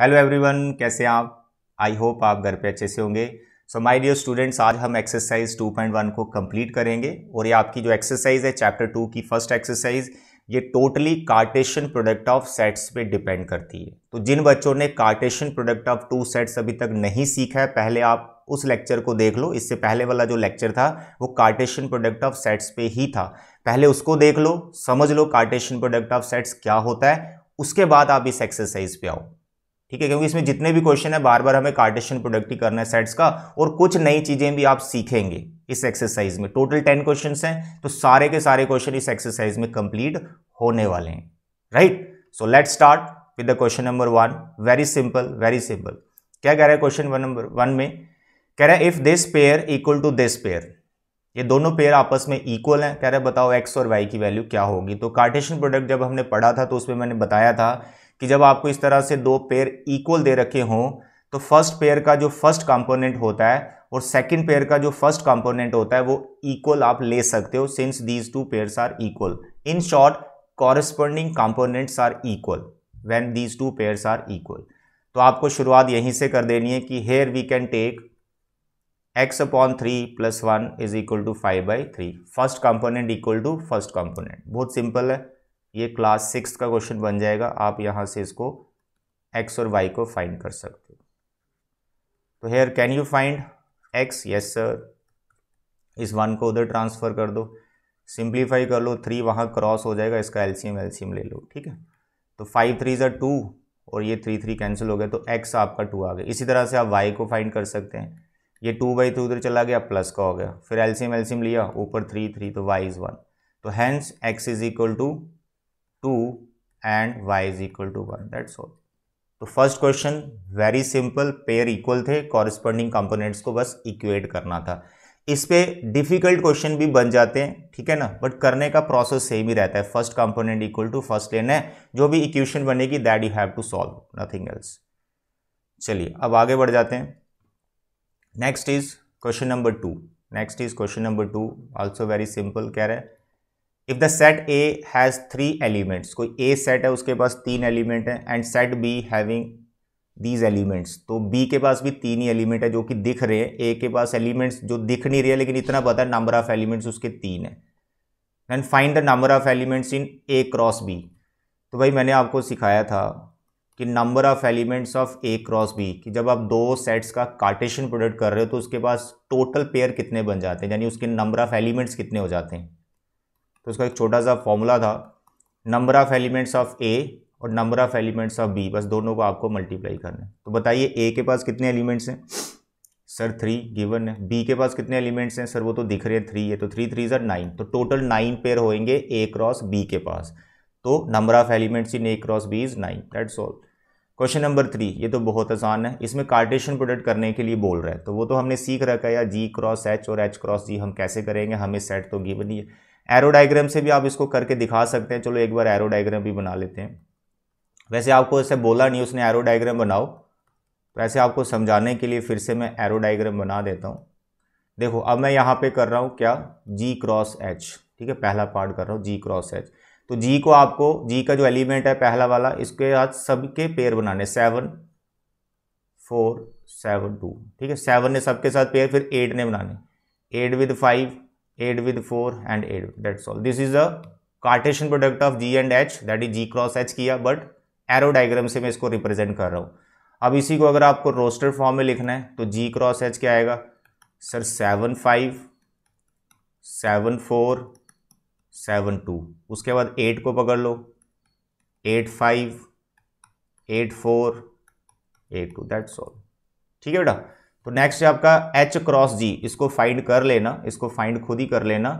hello everyone कैसे आप I hope आप घर पे अच्छे से होंगे सो माय डियर स्टूडेंट्स आज हम एक्सरसाइज 2.1 को कंप्लीट करेंगे और ये आपकी जो एक्सरसाइज है चैप्टर टू की फर्स्ट एक्सरसाइज ये totally Cartesian product of sets पे डिपेंड करती है तो जिन बच्चों ने Cartesian product of two sets अभी तक नहीं सीखा है पहले आप उस लेक्चर को देख लो इससे पहले वाला जो लेक्चर था वो कार्टेशन प्रोडक्ट ऑफ सेट्स पे ही था पहले उसको देख लो समझ लो कार्टेशन प्रोडक्ट ऑफ सेट्स क्या होता है उसके बाद आप इस एक्सरसाइज पे आओ ठीक है क्योंकि इसमें जितने भी क्वेश्चन है बार बार हमें कार्टेशियन प्रोडक्ट ही करना है सेट्स का और कुछ नई चीज़ें भी आप सीखेंगे इस एक्सरसाइज में टोटल टेन क्वेश्चन हैं तो सारे के सारे क्वेश्चन इस एक्सरसाइज में कंप्लीट होने वाले हैं right so let start with the question number one very simple very simple क्या कह रहा है क्वेश्चन वन नंबर वन में कह रहा है if this pair equal to this pair ये दोनों पेयर आपस में इक्वल हैं कह रहे बताओ एक्स और वाई की वैल्यू क्या होगी तो कार्टेशन प्रोडक्ट जब हमने पढ़ा था तो उसमें मैंने बताया था कि जब आपको इस तरह से दो पेयर इक्वल दे रखे हों तो फर्स्ट पेयर का जो फर्स्ट कंपोनेंट होता है और सेकंड पेयर का जो फर्स्ट कंपोनेंट होता है वो इक्वल आप ले सकते हो since these two pairs are equal in short corresponding components are equal when these two pairs are equal तो आपको शुरुआत यहीं से कर देनी है कि here we can take x upon three plus one is equal to five by three first component equal to first component बहुत सिंपल है ये क्लास सिक्स का क्वेश्चन बन जाएगा आप यहाँ से इसको एक्स और वाई को फाइंड कर सकते हो तो here can you find x yes sir इस वन को उधर ट्रांसफ़र कर दो सिंप्लीफाई कर लो थ्री वहाँ क्रॉस हो जाएगा इसका एलसीएम एलसीएम ले लो ठीक है तो फाइव थ्री ज़र टू और ये थ्री थ्री कैंसिल हो गया तो एक्स आपका टू आ गया इसी तरह से आप वाई को फाइंड कर सकते हैं ये टू बाई थ्री उधर चला गया प्लस का हो गया फिर एलसीएम एलसीएम लिया ऊपर थ्री थ्री तो वाई इज़ वन तो hence x is equal to two and y is equal to one that's all तो first question very simple pair equal थे कॉरिस्पॉन्डिंग कंपोनेंट्स को बस इक्वेट करना था इस पर डिफिकल्ट क्वेश्चन भी बन जाते हैं ठीक है ना बट करने का प्रोसेस सेम ही रहता है first component equal to first लेना है जो भी इक्वेशन बनेगी that you have to solve nothing else चलिए अब आगे बढ़ जाते हैं next is question number two next is question number two also very simple कह रहे हैं if the set A has three elements कोई ए सेट है उसके पास तीन एलिमेंट हैं and set B having these elements तो बी के पास भी तीन ही एलिमेंट है जो कि दिख रहे हैं ए के पास एलिमेंट्स जो दिख नहीं रहे लेकिन इतना पता है नंबर ऑफ एलिमेंट्स उसके तीन है and find the number of elements in A cross B तो भाई मैंने आपको सिखाया था कि number of elements of A cross B कि जब आप दो सेट्स का कार्टेशन प्रोडक्ट कर रहे हो तो उसके पास टोटल पेयर कितने बन जाते हैं यानी उसके नंबर ऑफ एलिमेंट्स कितने हो जाते हैं तो उसका एक छोटा सा फॉर्मूला था number of elements of A और number of elements of B बस दोनों को आपको मल्टीप्लाई करना है तो बताइए ए के पास कितने एलिमेंट्स हैं सर थ्री गिवन है बी के पास कितने एलिमेंट्स हैं सर वो तो दिख रहे हैं थ्री है तो थ्री थ्री सर नाइन तो टोटल नाइन पेयर होंगे ए क्रॉस बी के पास तो number of elements in A cross B is nine that's all question number three ये तो बहुत आसान है इसमें कार्टेशन प्रोडक्ट करने के लिए बोल रहा है तो वो तो हमने सीख रखा है या जी क्रॉस एच और एच क्रॉस जी हम कैसे करेंगे हमें सेट तो गिवन ही है एरो डायग्राम से भी आप इसको करके दिखा सकते हैं चलो एक बार एरो डायग्राम भी बना लेते हैं वैसे आपको ऐसे बोला नहीं उसने एरो डायग्राम बनाओ तो ऐसे आपको समझाने के लिए फिर से मैं एरो डायग्राम बना देता हूँ देखो अब मैं यहाँ पे कर रहा हूँ क्या जी क्रॉस एच ठीक है पहला पार्ट कर रहा हूँ जी क्रॉस एच तो जी को आपको जी का जो एलिमेंट है पहला वाला इसके साथ सबके पेयर बनाने सेवन फोर सेवन टू ठीक है सेवन ने सबके साथ पेयर फिर एट ने बनाने eight with five 8 with 4 and 8 that's all this is a Cartesian product of G and H that is G cross H किया बट एरो डायग्राम से मैं इसको रिप्रेजेंट कर रहा हूँ अब इसी को अगर आपको रोस्टर फॉर्म में लिखना है तो जी क्रॉस एच क्या आएगा sir seven five seven four seven two उसके बाद एट को पकड़ लो eight five eight four eight two that's all ठीक है बेटा तो नेक्स्ट है आपका एच क्रॉस जी इसको फाइंड कर लेना इसको फाइंड खुद ही कर लेना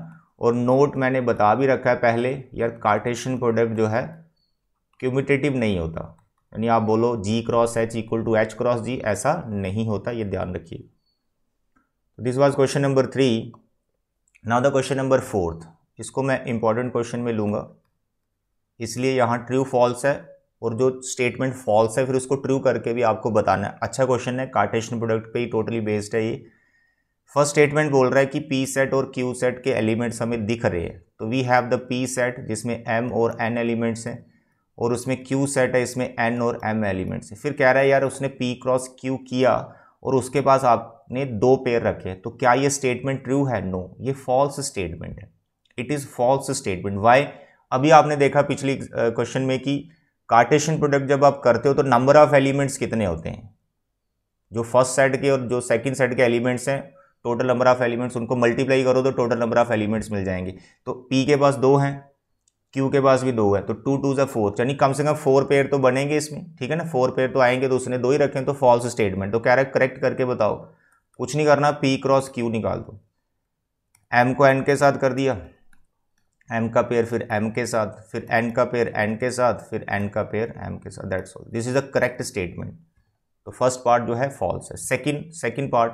और नोट मैंने बता भी रखा है पहले यार कार्टेशन प्रोडक्ट जो है क्यूमिटेटिव नहीं होता यानी आप बोलो G cross H equal to H cross G ऐसा नहीं होता ये ध्यान रखिए this was question number three now the question number fourth इसको मैं इंपॉर्टेंट क्वेश्चन में लूँगा इसलिए यहाँ ट्रू फॉल्स है और जो स्टेटमेंट फॉल्स है फिर उसको ट्रू करके भी आपको बताना है अच्छा क्वेश्चन है कार्टेशन प्रोडक्ट पे ही टोटली बेस्ड है ये फर्स्ट स्टेटमेंट बोल रहा है कि पी सेट और क्यू सेट के एलिमेंट्स हमें दिख रहे हैं तो we have the P set जिसमें एम और एन एलिमेंट्स हैं और उसमें क्यू सेट है इसमें एन और एम एलिमेंट्स हैं फिर कह रहा है यार उसने पी क्रॉस क्यू किया और उसके पास आपने दो पेयर रखे तो क्या ये स्टेटमेंट ट्रू है नो no, ये फॉल्स स्टेटमेंट है it is false statement why अभी आपने देखा पिछली क्वेश्चन में कि कार्टेशियन प्रोडक्ट जब आप करते हो तो नंबर ऑफ एलिमेंट्स कितने होते हैं जो फर्स्ट सेट के और जो सेकंड सेट के एलिमेंट्स हैं टोटल नंबर ऑफ एलिमेंट्स उनको मल्टीप्लाई करो तो टोटल नंबर ऑफ एलिमेंट्स मिल जाएंगे तो पी के पास दो हैं क्यू के पास भी दो है तो टू टू ज़ा फोर यानी कम से कम फोर पेयर तो बनेंगे इसमें ठीक है ना फोर पेयर तो आएंगे तो उसने दो ही रखें तो फॉल्स स्टेटमेंट तो क्या करेक्ट करके बताओ कुछ नहीं करना पी क्रॉस क्यू निकाल दो एम को एन के साथ कर दिया एम का पेयर फिर एम के साथ फिर एन का पेयर एन के साथ फिर एन का पेयर एम के साथ that's all this is a correct statement तो फर्स्ट पार्ट जो है फॉल्स है second second part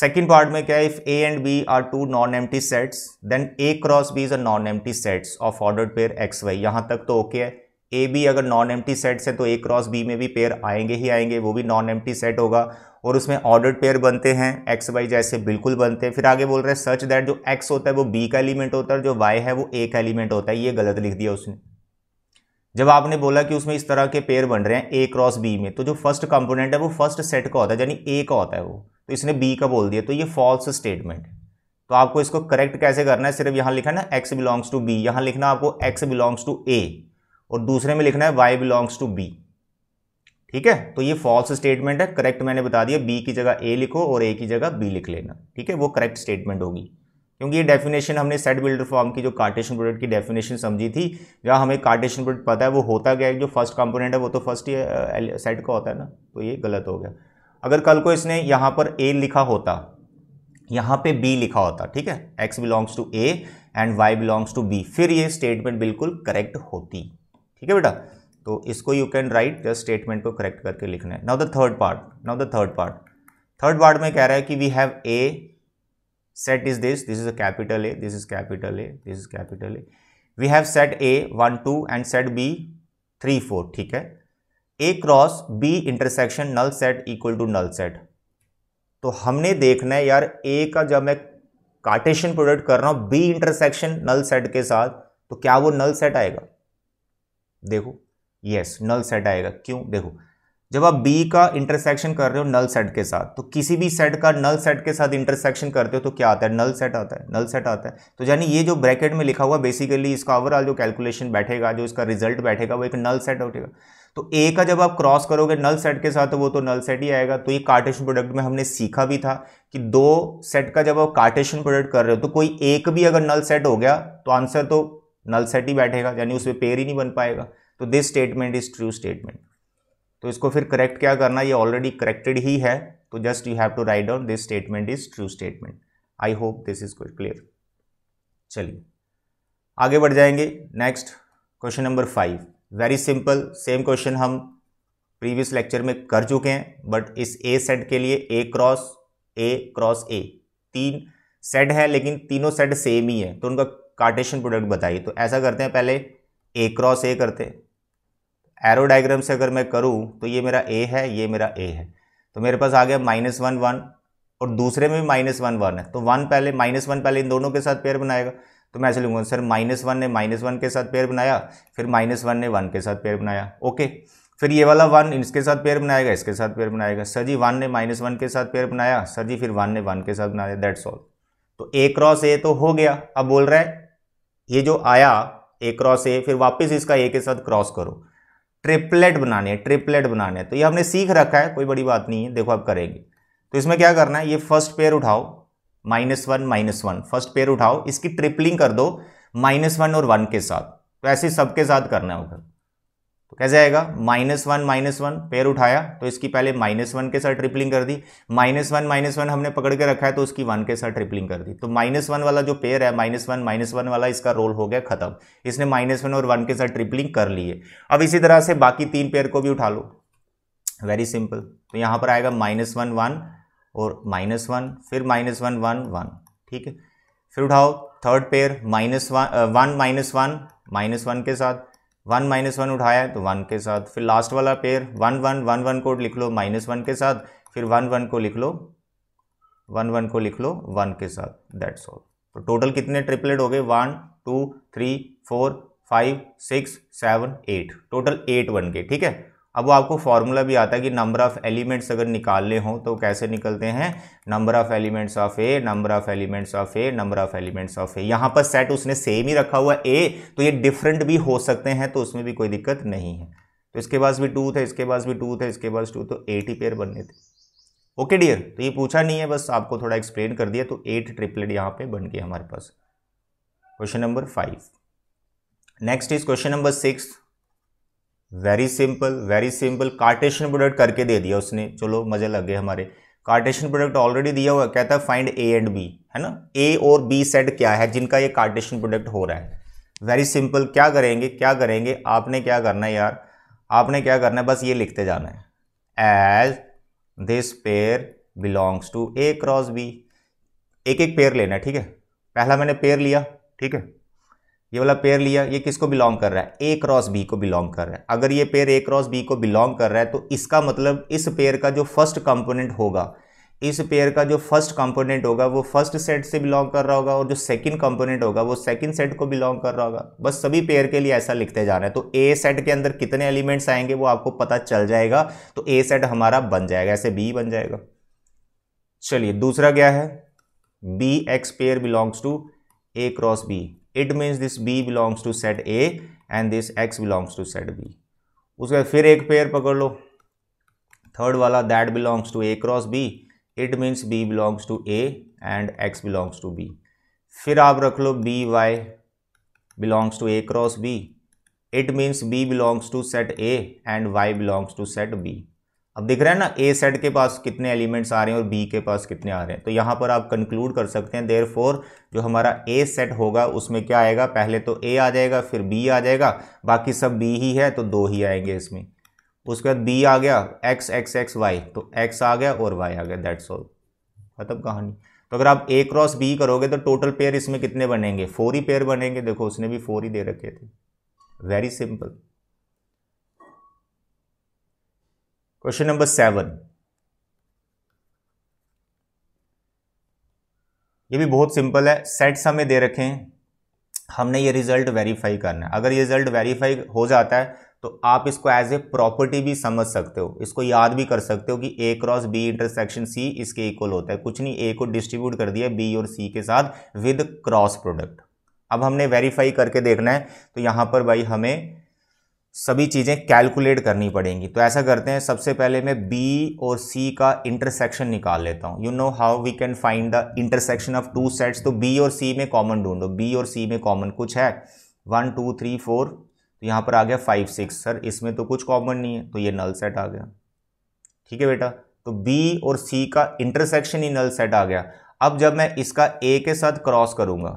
second part में क्या है if A and B are two non empty sets then A cross B is a non empty sets of ordered pair x y यहां तक तो okay okay है A B अगर non टी sets है तो ए क्रॉस बी में भी पेयर आएंगे ही आएंगे वो भी नॉन टी सेट होगा और उसमें ऑर्डर्ड पेयर बनते हैं एक्स वाई जैसे बिल्कुल बनते हैं फिर आगे बोल रहे हैं सच दैट जो एक्स होता है वो बी का एलिमेंट होता है जो वाई है वो ए का एलिमेंट होता है ये गलत लिख दिया उसने जब आपने बोला कि उसमें इस तरह के पेयर बन रहे हैं ए क्रॉस बी में तो जो फर्स्ट कंपोनेंट है वो फर्स्ट सेट का होता है यानी ए का होता है वो तो इसने बी का बोल दिया तो ये फॉल्स स्टेटमेंट है तो आपको इसको करेक्ट कैसे करना है सिर्फ यहाँ लिखा ना एक्स बिलोंग्स टू बी यहां लिखना आपको एक्स बिलोंग्स टू ए और दूसरे में लिखना है वाई बिलोंग्स टू बी ठीक है तो ये फॉल्स स्टेटमेंट है करेक्ट मैंने बता दिया बी की जगह ए लिखो और ए की जगह बी लिख लेना ठीक है वो करेक्ट स्टेटमेंट होगी क्योंकि ये डेफिनेशन हमने सेट बिल्डर फॉर्म की जो कार्टेशन प्रोडक्ट की डेफिनेशन समझी थी जहाँ हमें कार्टेशन प्रोडक्ट पता है वो होता गया है जो फर्स्ट कंपोनेंट है वो तो फर्स्ट सेट का होता है ना तो ये गलत हो गया अगर कल को इसने यहाँ पर ए लिखा होता यहाँ पे बी लिखा होता ठीक है x belongs to A and Y belongs to B फिर ये स्टेटमेंट बिल्कुल करेक्ट होती ठीक है बेटा तो इसको you can write just statement को करेक्ट करके लिखना है now the third part now the third part third part में कह रहा है कि we have A set is this this is a capital A this is capital A this is capital A we have set A one two and set B three four ठीक है A cross B intersection null set equal to null set तो हमने देखना है यार ए का जब मैं कार्टेशन प्रोडक्ट कर रहा हूँ बी इंटरसेक्शन नल सेट के साथ तो क्या वो नल सेट आएगा देखो यस नल सेट आएगा क्यों देखो जब आप बी का इंटरसेक्शन कर रहे हो नल सेट के साथ तो किसी भी सेट का नल सेट के साथ इंटरसेक्शन करते हो तो क्या आता है नल सेट आता है नल सेट आता है तो यानी ये जो ब्रैकेट में लिखा हुआ बेसिकली इसका ओवरऑल जो कैलकुलेशन बैठेगा जो इसका रिजल्ट बैठेगा वो एक नल सेट उठेगा तो ए का जब आप क्रॉस करोगे नल सेट के साथ तो वो तो नल सेट ही आएगा तो ये कार्टेशन प्रोडक्ट में हमने सीखा भी था कि दो सेट का जब आप कार्टेशन प्रोडक्ट कर रहे हो तो कोई एक भी अगर नल सेट हो गया तो आंसर तो नल सेट ही बैठेगा यानी उसमें पेयर ही नहीं बन पाएगा तो this statement is true statement तो इसको फिर करेक्ट क्या करना ये ऑलरेडी करेक्टेड ही है तो just you have to write down this statement is true statement I hope this is clear चलिए आगे बढ़ जाएंगे next question number five very simple same question हम प्रीवियस लेक्चर में कर चुके हैं बट इस ए सेट के लिए ए क्रॉस ए क्रॉस ए तीन सेट है लेकिन तीनों सेट सेम ही है तो उनका कार्टेशन प्रोडक्ट बताइए तो ऐसा करते हैं पहले ए क्रॉस ए करते एरो डायग्राम से अगर मैं करूं तो ये मेरा ए है ये मेरा ए है तो मेरे पास आ गया माइनस वन वन और दूसरे में भी माइनस वन वन है तो वन पहले माइनस वन पहले इन दोनों के साथ पेयर बनाएगा तो मैं ऐसे लूँगा सर माइनस वन ने माइनस वन के साथ पेयर बनाया फिर माइनस वन ने वन के साथ पेयर बनाया ओके फिर ये वाला वन इसके साथ पेयर बनाएगा इसके साथ पेयर बनाएगा सर जी वन ने माइनस वन के साथ पेयर बनाया सर जी फिर वन ने वन के साथ बनाया दैट्स ऑल तो ए क्रॉस ए तो हो गया अब बोल रहा है ये जो आया ए क्रॉस ए फिर वापस इसका ए के साथ क्रॉस करो ट्रिपलेट बनाने ट्रिपलेट बनाने तो ये हमने सीख रखा है कोई बड़ी बात नहीं है देखो आप करेंगे तो इसमें क्या करना है ये फर्स्ट पेयर उठाओ minus one minus one first pair उठाओ इसकी ट्रिपलिंग कर दो माइनस वन और वन के साथ तो ऐसे सबके साथ करना होगा तो कैसे आएगा minus one minus one pair उठाया तो इसकी पहले माइनस वन के साथ ट्रिपलिंग कर दी माइनस वन माइनस वन हमने पकड़ के रखा है तो उसकी वन के साथ ट्रिपलिंग कर दी तो माइनस वन वाला जो पेयर है माइनस वन माइनस वन वाला इसका रोल हो गया खत्म इसने माइनस वन और वन के साथ ट्रिपलिंग कर लिए अब इसी तरह से बाकी तीन पेयर को भी उठा लो वेरी सिंपल तो यहां पर आएगा माइनस वन वन और माइनस वन फिर माइनस वन वन वन ठीक है फिर उठाओ third pair minus one one minus one minus one के साथ वन माइनस वन उठाया है तो वन के साथ फिर लास्ट वाला pair one one one one को लिख लो माइनस वन के साथ फिर वन वन को लिख लो वन वन को लिख लो वन के साथ दैट्स ऑल तो टोटल कितने ट्रिपलेट हो गए one two three four five six seven eight total eight बन गए ठीक है अब वो आपको फार्मूला भी आता है कि नंबर ऑफ़ एलिमेंट्स अगर निकालने हों तो कैसे निकलते हैं number of elements of A number of elements of A number of elements of A यहाँ पर सेट उसने सेम ही रखा हुआ ए तो ये डिफरेंट भी हो सकते हैं तो उसमें भी कोई दिक्कत नहीं है तो इसके पास भी टू थे इसके पास भी टू थे इसके पास टू तो एट ही पेयर बनने थे ओके डियर तो ये पूछा नहीं है बस आपको थोड़ा एक्सप्लेन कर दिया तो एट ट्रिपलेट यहाँ पे बन गए हमारे पास question number five next is question number six very simple very simple Cartesian product करके दे दिया उसने चलो मज़े लग गए हमारे कार्टेशन प्रोडक्ट ऑलरेडी दिया हुआ कहता है फाइंड ए एंड बी है ना ए और बी सेट क्या है जिनका ये कार्टेशन प्रोडक्ट हो रहा है वेरी सिंपल क्या करेंगे क्या करेंगे आपने क्या करना है यार आपने क्या करना है बस ये लिखते जाना है as this pair belongs to A cross B एक एक पेयर लेना है ठीक है पहला मैंने पेयर लिया ठीक है ये वाला पेयर लिया ये किसको बिलोंग कर रहा है ए क्रॉस बी को बिलोंग कर रहा है अगर ये पेयर ए क्रॉस बी को बिलोंग कर रहा है तो इसका मतलब इस पेयर का जो फर्स्ट कंपोनेंट होगा इस पेयर का जो फर्स्ट कंपोनेंट होगा वो फर्स्ट सेट से बिलोंग कर रहा होगा और जो सेकंड कंपोनेंट होगा वो सेकंड सेट को बिलोंग कर रहा होगा बस सभी पेयर के लिए ऐसा लिखते जा रहे हैं तो ए सेट के अंदर कितने एलिमेंट्स आएंगे वो आपको पता चल जाएगा तो ए सेट हमारा बन जाएगा ऐसे बी बन जाएगा चलिए दूसरा क्या है B X pair belongs to A cross B it means this B belongs to set A and this X belongs to set B उसके बाद फिर एक पेयर पकड़ लो थर्ड वाला that belongs to A cross B it means B belongs to A and X belongs to B फिर आप रख लो B Y belongs to A cross B it means B belongs to set A and Y belongs to set B अब दिख रहा है ना ए set के पास कितने एलिमेंट्स आ रहे हैं और बी के पास कितने आ रहे हैं तो यहाँ पर आप कंक्लूड कर सकते हैं देयर फोर जो हमारा ए सेट होगा उसमें क्या आएगा पहले तो ए आ जाएगा फिर बी आ जाएगा बाकी सब बी ही है तो दो ही आएंगे इसमें उसके बाद बी आ गया एक्स एक्स एक्स वाई तो एक्स आ गया और वाई आ गया दैट्स ऑल मतलब कहानी तो अगर आप ए क्रॉस बी करोगे तो टोटल पेयर इसमें कितने बनेंगे फोर ही पेयर बनेंगे देखो उसने भी फोर ही दे रखे थे very simple question number seven ये भी बहुत सिंपल है सेट समय दे रखे हैं हमने ये रिजल्ट वेरीफाई करना है अगर ये रिजल्ट वेरीफाई हो जाता है तो आप इसको एज ए प्रॉपर्टी भी समझ सकते हो इसको याद भी कर सकते हो कि A cross B intersection C इसके इक्वल होता है कुछ नहीं ए को डिस्ट्रीब्यूट कर दिया बी और सी के साथ विद क्रॉस प्रोडक्ट अब हमने वेरीफाई करके देखना है तो यहां पर भाई हमें सभी चीज़ें कैलकुलेट करनी पड़ेंगी तो ऐसा करते हैं सबसे पहले मैं बी और सी का इंटरसेक्शन निकाल लेता हूँ you know how we can find the intersection of two sets तो बी और सी में कॉमन ढूंढो बी और सी में कॉमन कुछ है वन टू थ्री फोर तो यहाँ पर आ गया फाइव सिक्स सर इसमें तो कुछ कॉमन नहीं है तो ये नल सेट आ गया ठीक है बेटा तो बी और सी का इंटरसेक्शन ही नल सेट आ गया अब जब मैं इसका ए के साथ क्रॉस करूँगा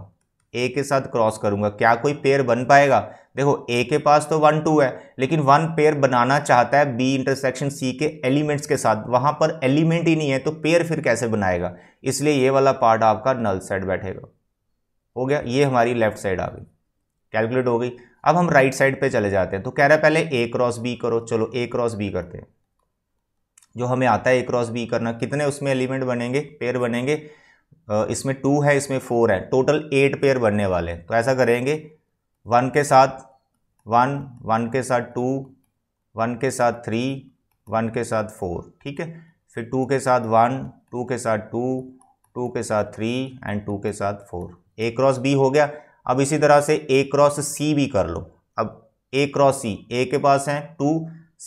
ए के साथ क्रॉस करूंगा क्या कोई पेयर बन पाएगा देखो ए के पास तो वन टू है लेकिन वन पेयर बनाना चाहता है बी इंटरसेक्शन सी के एलिमेंट्स के साथ वहां पर एलिमेंट ही नहीं है तो पेयर फिर कैसे बनाएगा इसलिए ये वाला पार्ट आपका नल साइड बैठेगा हो गया ये हमारी लेफ्ट साइड आ गई कैलकुलेट हो गई अब हम राइट साइड पर चले जाते हैं तो कह रहे पहले ए क्रॉस बी करो चलो ए क्रॉस बी करते हैं जो हमें आता है ए क्रॉस बी करना कितने उसमें एलिमेंट बनेंगे पेयर बनेंगे इसमें टू है इसमें फोर है टोटल एट पेयर बनने वाले हैं तो ऐसा करेंगे वन के साथ वन वन के साथ टू वन के साथ थ्री वन के साथ फोर ठीक है फिर टू के साथ वन टू के साथ टू टू के साथ थ्री एंड टू के साथ फोर ए क्रॉस बी हो गया अब इसी तरह से ए क्रॉस सी भी कर लो अब ए क्रॉस सी ए के पास हैं टू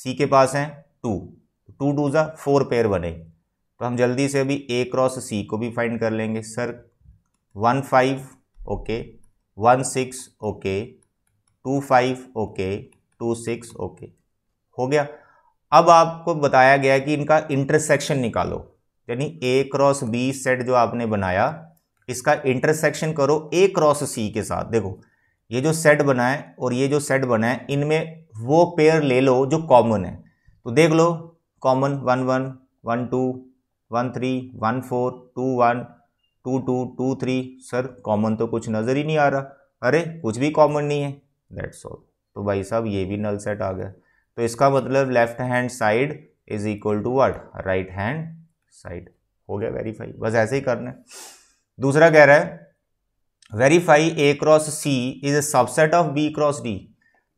सी के पास हैं टू टू टू ज़ा फोर पेयर बने तो हम जल्दी से अभी ए क्रॉस सी को भी फाइंड कर लेंगे sir one five okay one six okay two five okay two six okay हो गया अब आपको बताया गया कि इनका इंटरसेक्शन निकालो यानी ए क्रॉस बी सेट जो आपने बनाया इसका इंटरसेक्शन करो ए क्रॉस सी के साथ देखो ये जो सेट बना है और ये जो सेट बना है इनमें वो पेयर ले लो जो कॉमन है तो देख लो common one one one two one three one four two one two two two three sir common तो कुछ नज़र ही नहीं आ रहा अरे कुछ भी कॉमन नहीं है दैट्स ऑल तो भाई साहब ये भी नल सेट आ गया तो इसका मतलब left hand side is equal to what right hand side हो गया वेरीफाई बस ऐसे ही करना है दूसरा कह रहा है verify A cross C is a subset of B cross D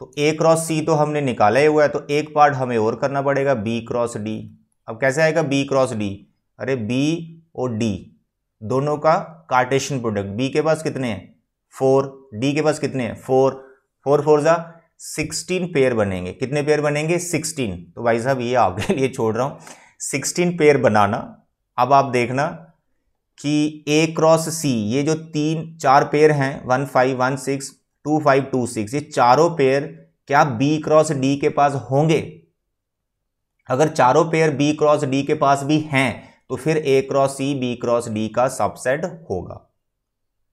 तो ए क्रॉस सी तो हमने निकाला ही हुआ है तो एक पार्ट हमें और करना पड़ेगा बी क्रॉस डी अब कैसे आएगा बी क्रॉस डी अरे बी और डी दोनों का कार्टेशन प्रोडक्ट बी के पास कितने हैं फोर डी के पास कितने हैं फोर फोर फोर ज़ा सिक्सटीन पेयर बनेंगे कितने पेयर बनेंगे सिक्सटीन तो भाई साहब ये आपके लिए छोड़ रहा हूँ सिक्सटीन पेयर बनाना अब आप देखना कि ए क्रॉस सी ये जो तीन चार पेयर हैं one five one six two five two six ये चारों पेयर क्या बी क्रॉस डी के पास होंगे अगर चारों पेयर बी क्रॉस डी के पास भी हैं तो फिर A cross C B cross D का सबसेट होगा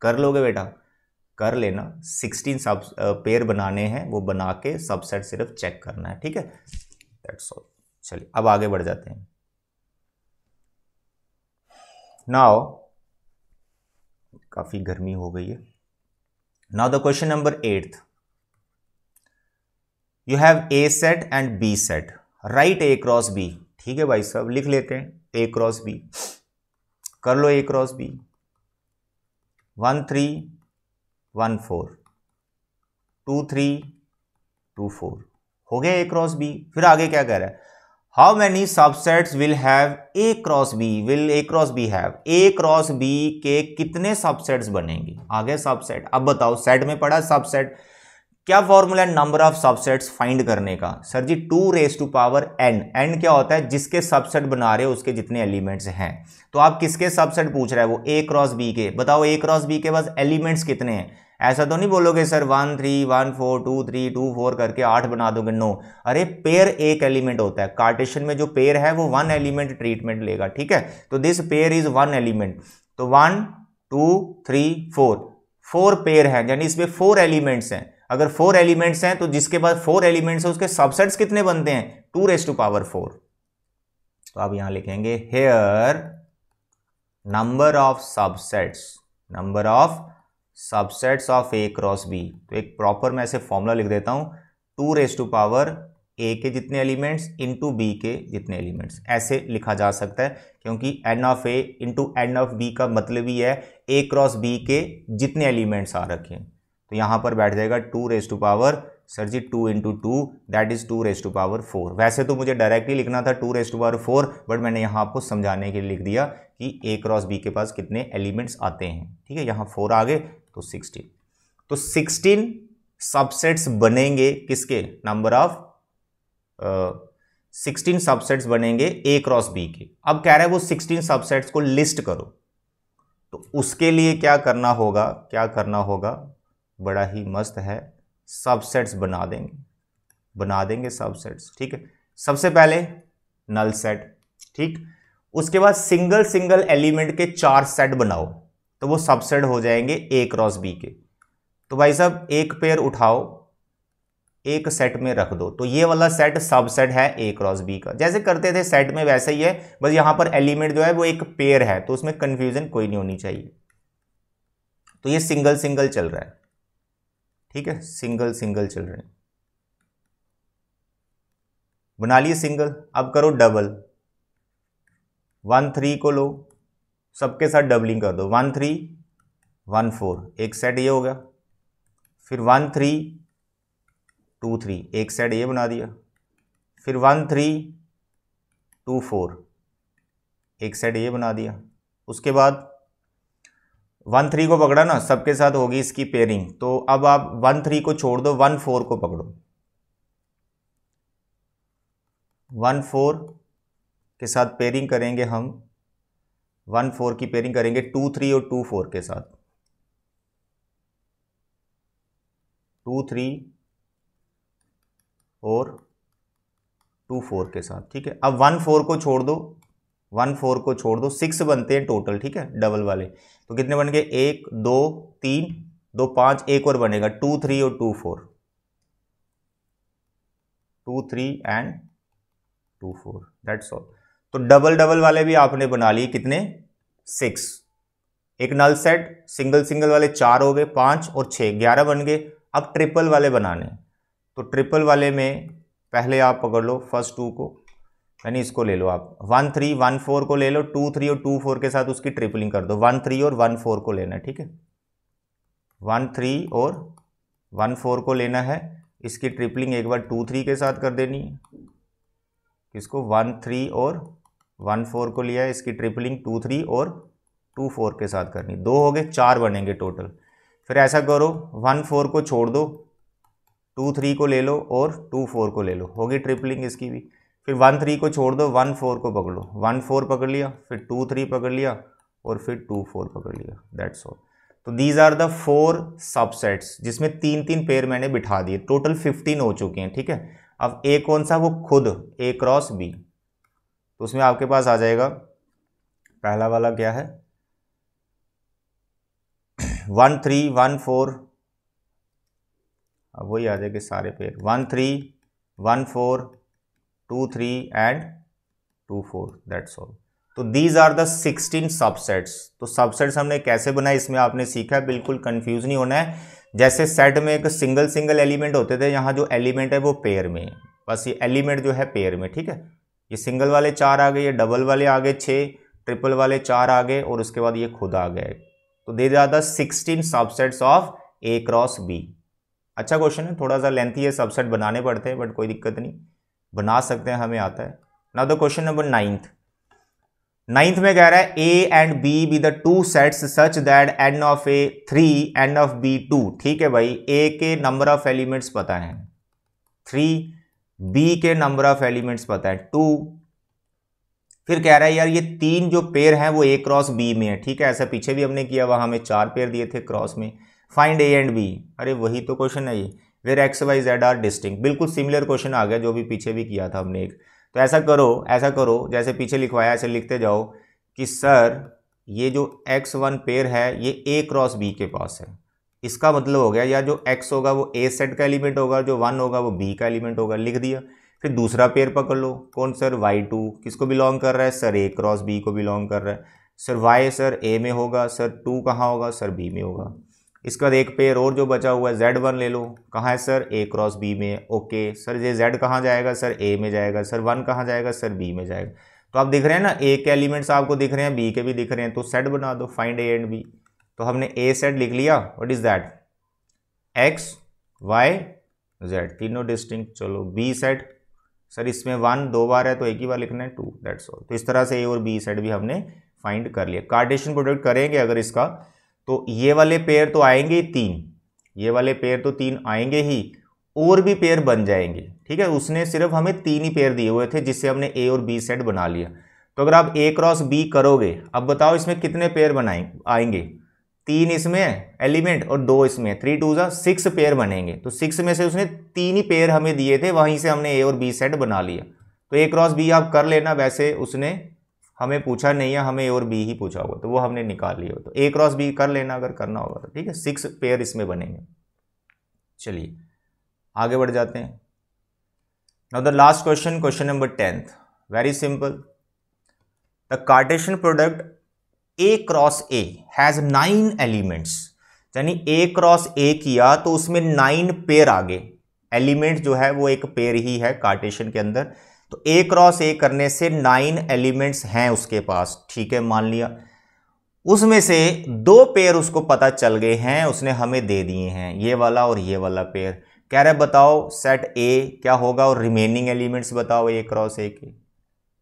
कर लोगे बेटा कर लेना सिक्सटीन सब पेयर बनाने हैं वो बना के सबसेट सिर्फ चेक करना है ठीक है दैट्स ऑल चलिए अब आगे बढ़ जाते हैं नाउ काफ़ी गर्मी हो गई है now the question number eight you have A set and B set right A cross B ठीक है भाई साहब लिख लेते हैं ए क्रॉस बी कर लो A cross B one three one four two three two four हो गया ए क्रॉस बी फिर आगे क्या कह रहा है how many subsets will have A cross B will A cross B have A cross B के कितने सबसेट्स बनेंगे आगे सबसेट अब बताओ सेट में पड़ा सबसेट क्या फॉर्मूला है नंबर ऑफ सबसेट्स फाइंड करने का sir ji two raise to power N N क्या होता है जिसके सबसेट बना रहे हो उसके जितने एलिमेंट्स हैं तो आप किसके सबसेट पूछ रहे हैं वो ए क्रॉस बी के बताओ ए क्रॉस बी के पास एलिमेंट्स कितने हैं ऐसा तो नहीं बोलोगे sir one three one four two three two four करके आठ बना दोगे नो अरे पेयर एक एलिमेंट होता है कार्टेशन में जो पेयर है वो वन एलिमेंट ट्रीटमेंट लेगा ठीक है तो this pair is one element तो one two three four four pair है यानी इसमें फोर एलिमेंट्स हैं अगर फोर एलिमेंट्स हैं तो जिसके पास फोर एलिमेंट्स हैं उसके सबसेट्स कितने बनते हैं two raise to power four तो आप यहां लिखेंगे here number of subsets number of subsets of A cross B तो एक प्रॉपर मैं ऐसे फॉर्मूला लिख देता हूं two raise to power A के जितने एलिमेंट्स इंटू बी के जितने एलिमेंट्स ऐसे लिखा जा सकता है क्योंकि N of A into N of B का मतलब ही है ए क्रॉस बी के जितने एलिमेंट्स आ रखे हैं तो यहाँ पर बैठ जाएगा two raise to power sir ji two into two that is two raise to power four वैसे तो मुझे डायरेक्टली लिखना था two raise to power four but मैंने यहाँ आपको समझाने के लिए लिख दिया कि ए क्रॉस बी के पास कितने एलिमेंट्स आते हैं ठीक है यहाँ फोर आ गए तो सिक्सटीन तो सिक्सटीन सबसेट्स बनेंगे किसके नंबर ऑफ सिक्सटीन सबसेट्स बनेंगे ए क्रॉस बी के अब कह रहे हैं वो सिक्सटीन सबसेट्स को लिस्ट करो तो उसके लिए क्या करना होगा क्या करना होगा बड़ा ही मस्त है सबसेट्स बना देंगे बना देंगे सबसेट्स ठीक है सबसे पहले नल सेट ठीक उसके बाद सिंगल सिंगल एलिमेंट के चार सेट बनाओ तो वो सबसेट हो जाएंगे ए क्रॉस बी के तो भाई साहब एक पेयर उठाओ एक सेट में रख दो तो ये वाला सेट सबसेट है ए क्रॉस बी का जैसे करते थे सेट में वैसे ही है बस यहां पर एलिमेंट जो है वो एक पेयर है तो उसमें कन्फ्यूजन कोई नहीं होनी चाहिए तो ये सिंगल सिंगल चल रहा है ठीक है सिंगल सिंगल चिल्ड्रन बना लिए सिंगल अब करो डबल वन थ्री को लो सबके साथ डबलिंग कर दो वन थ्री वन फोर एक सेट ये हो गया फिर वन थ्री टू थ्री एक सेट ये बना दिया फिर वन थ्री टू फोर एक सेट ये बना दिया उसके बाद वन थ्री को पकड़ा ना सबके साथ होगी इसकी पेयरिंग तो अब आप वन थ्री को छोड़ दो वन फोर को पकड़ो वन फोर के साथ पेयरिंग करेंगे हम वन फोर की पेयरिंग करेंगे टू थ्री और टू फोर के साथ टू थ्री और टू फोर के साथ ठीक है अब वन फोर को छोड़ दो वन फोर को छोड़ दो सिक्स बनते हैं टोटल ठीक है डबल वाले तो कितने बन गए एक दो तीन दो पाँच एक और बनेगा टू थ्री और two four two three and two four that's all तो डबल डबल वाले भी आपने बना लिए कितने सिक्स एक नल सेट सिंगल सिंगल वाले चार हो गए पाँच और छः ग्यारह बन गए अब ट्रिपल वाले बनाने तो ट्रिपल वाले में पहले आप पकड़ लो फर्स्ट टू को यानी इसको ले लो आप वन थ्री वन फोर को ले लो टू थ्री और टू फोर के साथ उसकी ट्रिपलिंग कर दो वन थ्री और वन फोर को लेना है ठीक है वन थ्री और वन फोर को लेना है इसकी ट्रिपलिंग एक बार टू थ्री के साथ कर देनी है किसको वन थ्री और वन फोर को लिया है इसकी ट्रिपलिंग टू थ्री और टू फोर के साथ करनी दो हो गए चार बनेंगे टोटल फिर ऐसा करो वन फोर को छोड़ दो टू थ्री को ले लो और टू फोर को ले लो होगी ट्रिपलिंग इसकी भी फिर वन थ्री को छोड़ दो वन फोर को पकड़ लो वन फोर पकड़ लिया फिर टू थ्री पकड़ लिया और फिर टू फोर पकड़ लिया दैट्स ऑल तो these are the four subsets जिसमें तीन तीन पेयर मैंने बिठा दिए टोटल फिफ्टीन हो चुके हैं ठीक है अब ए कौन सा वो खुद ए क्रॉस बी तो उसमें आपके पास आ जाएगा पहला वाला क्या है वन थ्री वन फोर अब वही आ जाएंगे सारे pair one three one four two three and two four that's all तो these are the sixteen subsets तो सबसेट्स हमने कैसे बनाए इसमें आपने सीखा है बिल्कुल कन्फ्यूज नहीं होना है जैसे सेट में एक सिंगल सिंगल एलिमेंट होते थे यहाँ जो एलिमेंट है वो पेयर में बस ये एलिमेंट जो है पेयर में ठीक है ये सिंगल वाले चार आ गए ये डबल वाले आ गए छः ट्रिपल वाले चार आ गए और उसके बाद ये खुद आ गए तो they are the sixteen subsets of A cross B अच्छा क्वेश्चन है थोड़ा सा लेंथी है सबसेट बनाने पड़ते हैं बट कोई दिक्कत नहीं बना सकते हैं हमें आता है now the question number ninth ninth में कह रहा है A and B B the two sets such that N of A three N of B two ठीक है भाई ए के नंबर ऑफ एलिमेंट्स पता है थ्री बी के नंबर ऑफ एलिमेंट्स पता है टू फिर कह रहा है यार ये तीन जो पेयर हैं वो ए क्रॉस बी में है ठीक है ऐसा पीछे भी हमने किया वहां हमें चार पेयर दिए थे क्रॉस में फाइंड ए एंड बी अरे वही तो क्वेश्चन है ये where X Y Z are distinct बिल्कुल सिमिलर क्वेश्चन आ गया जो भी पीछे भी किया था हमने एक तो ऐसा करो ऐसा करो जैसे पीछे लिखवाया ऐसे लिखते जाओ कि सर ये जो एक्स वन पेयर है ये ए क्रॉस बी के पास है इसका मतलब हो गया या जो एक्स होगा वो ए सेट का एलिमेंट होगा जो वन होगा वो बी का एलिमेंट होगा लिख दिया फिर दूसरा पेयर पकड़ लो कौन सर वाई टू किसको बिलोंग कर रहा है सर ए क्रॉस बी को बिलोंग कर रहा है सर वाई सर ए में होगा सर टू कहाँ होगा सर बी में होगा इसके बाद एक पेयर और जो बचा हुआ है जेड वन ले लो कहाँ है सर ए क्रॉस बी में ओके सर ये जेड कहाँ जाएगा सर ए में जाएगा सर वन कहाँ जाएगा सर बी में जाएगा तो आप दिख रहे हैं ना ए के एलिमेंट्स आपको दिख रहे हैं बी के भी दिख रहे हैं तो सेट बना दो फाइंड ए एंड बी तो हमने ए सेट लिख लिया what is that X Y Z तीनों डिस्टिंक्ट चलो बी सेट सर इसमें वन दो बार है तो एक ही बार लिखना है टू दैट्स ऑल तो इस तरह से ए और बी सेट भी हमने फाइंड कर लिया कार्टेशन प्रोडक्ट करेंगे अगर इसका तो ये वाले पेयर तो आएंगे ही तीन ये वाले पेयर तो तीन आएंगे ही और भी पेयर बन जाएंगे ठीक है उसने सिर्फ हमें तीन ही पेयर दिए हुए थे जिससे हमने ए और बी सेट बना लिया तो अगर आप ए क्रॉस बी करोगे अब बताओ इसमें कितने पेयर बनाए आएंगे तीन इसमें एलिमेंट और दो इसमें थ्री टू ज़ा सिक्स पेयर बनेंगे तो सिक्स में से उसने तीन ही पेयर हमें दिए थे वहीं से हमने ए और बी सेट बना लिया तो ए क्रॉस बी आप कर लेना वैसे उसने हमें पूछा नहीं है हमें ए और बी ही पूछा होगा तो वो हमने निकाल लिया तो ए क्रॉस बी कर लेना अगर करना होगा तो ठीक है सिक्स पेयर इसमें बनेंगे चलिए आगे बढ़ जाते हैं now the last question question number tenth very simple the Cartesian product A cross A has nine elements यानी ए क्रॉस ए किया तो उसमें नाइन पेयर आ गए एलिमेंट जो है वो एक पेयर ही है कार्टेशन के अंदर तो ए क्रॉस ए करने से नाइन एलिमेंट्स हैं उसके पास ठीक है मान लिया उसमें से दो पेयर उसको पता चल गए हैं उसने हमें दे दिए हैं ये वाला और ये वाला पेयर कह रहे बताओ सेट ए क्या होगा और रिमेनिंग एलिमेंट्स बताओ ए क्रॉस ए के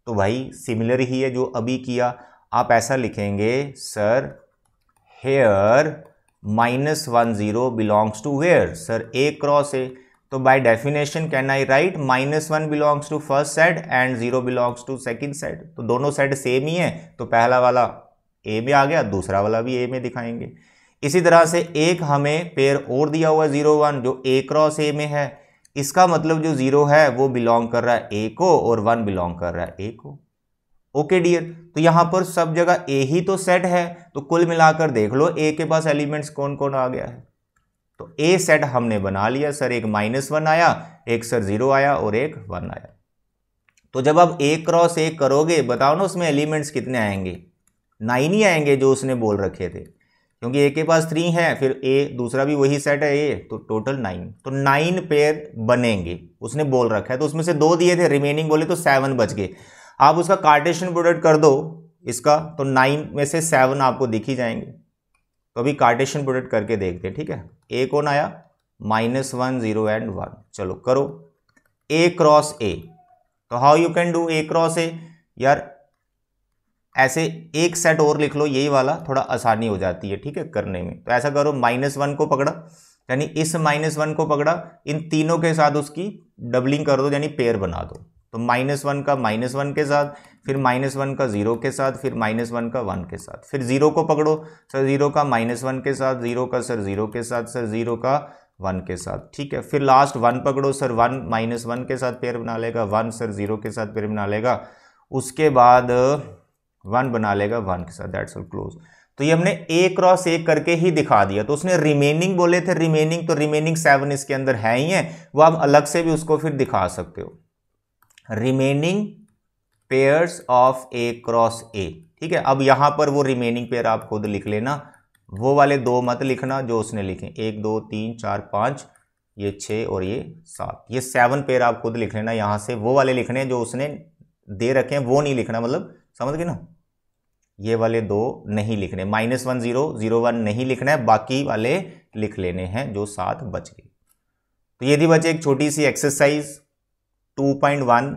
तो भाई सिमिलर ही है जो अभी किया आप ऐसा लिखेंगे sir here minus one zero belongs to where sir A cross A तो by definition can I write minus one belongs to first set and zero belongs to second set तो दोनों सेट सेम ही है तो पहला वाला ए में आ गया दूसरा वाला भी ए में दिखाएंगे इसी तरह से एक हमें पेयर और दिया हुआ है जीरो वन जो ए क्रॉस ए में है इसका मतलब जो जीरो है वो बिलोंग कर रहा है ए को और वन बिलोंग कर रहा है ए को ओके डियर तो यहां पर सब जगह ए ही तो सेट है तो कुल मिलाकर देख लो ए के पास एलिमेंट्स कौन कौन आ गया है तो ए सेट हमने बना लिया सर एक माइनस वन आया एक सर जीरो आया और एक वन आया तो जब आप ए क्रॉस ए करोगे बताओ ना उसमें एलिमेंट्स कितने आएंगे नाइन ही आएंगे जो उसने बोल रखे थे क्योंकि ए के पास थ्री है फिर ए दूसरा भी वही सेट है ए तो टोटल नाइन तो नाइन पेयर बनेंगे उसने बोल रखा है तो उसमें से दो दिए थे रिमेनिंग बोले तो सेवन बच गए आप उसका कार्टेशन प्रोडक्ट कर दो इसका तो नाइन में से सेवन आपको दिखी जाएंगे तो अभी कार्टेशन प्रोडक्ट करके देखते हैं ठीक है ए कौन आया minus one zero and one चलो करो ए क्रॉस ए तो how you can do A cross A यार ऐसे एक सेट और लिख लो यही वाला थोड़ा आसानी हो जाती है ठीक है करने में तो ऐसा करो माइनस वन को पकड़ा यानी इस माइनस वन को पकड़ा इन तीनों के साथ उसकी डबलिंग कर दो यानी पेयर बना दो तो माइनस वन का माइनस वन के साथ फिर माइनस वन का ज़ीरो के साथ फिर माइनस वन का वन के साथ फिर ज़ीरो को पकड़ो सर ज़ीरो का माइनस वन के साथ ज़ीरो का सर ज़ीरो के साथ सर ज़ीरो का वन के साथ ठीक है फिर लास्ट वन पकड़ो सर वन माइनस वन के साथ पेयर बना लेगा वन सर ज़ीरो के साथ पेयर बना लेगा उसके बाद वन बना लेगा वन के साथ दैट्स ऑल क्लोज तो ये हमने ए क्रॉस ए करके ही दिखा दिया तो उसने रिमेनिंग बोले थे रिमेनिंग तो रिमेनिंग सेवन इसके अंदर है ही है वो आप अलग से भी उसको फिर दिखा सकते हो remaining pairs of A cross A ठीक है अब यहां पर वो रिमेनिंग पेयर आप खुद लिख लेना वो वाले दो मत लिखना जो उसने लिखे एक दो तीन चार पांच ये छ और ये सात ये सेवन पेयर आप खुद लिख लेना यहां से वो वाले लिखने जो उसने दे रखे हैं वो नहीं लिखना मतलब समझ गए ना ये वाले दो नहीं लिखने minus one zero zero one नहीं लिखना है बाकी वाले लिख लेने हैं जो सात बच गए तो ये बचे एक छोटी सी exercise two point one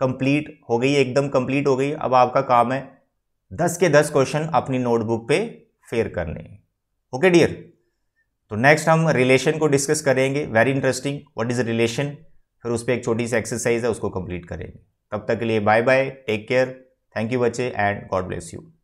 complete हो गई एकदम कंप्लीट हो गई अब आपका काम है दस के दस क्वेश्चन अपनी नोटबुक पे फेयर करने ओके डियर तो नेक्स्ट हम रिलेशन को डिस्कस करेंगे very interesting what is relation फिर उस पर एक छोटी सी एक्सरसाइज है उसको कंप्लीट करेंगे तब तक के लिए bye bye take care thank you बच्चे एंड गॉड ब्लेस यू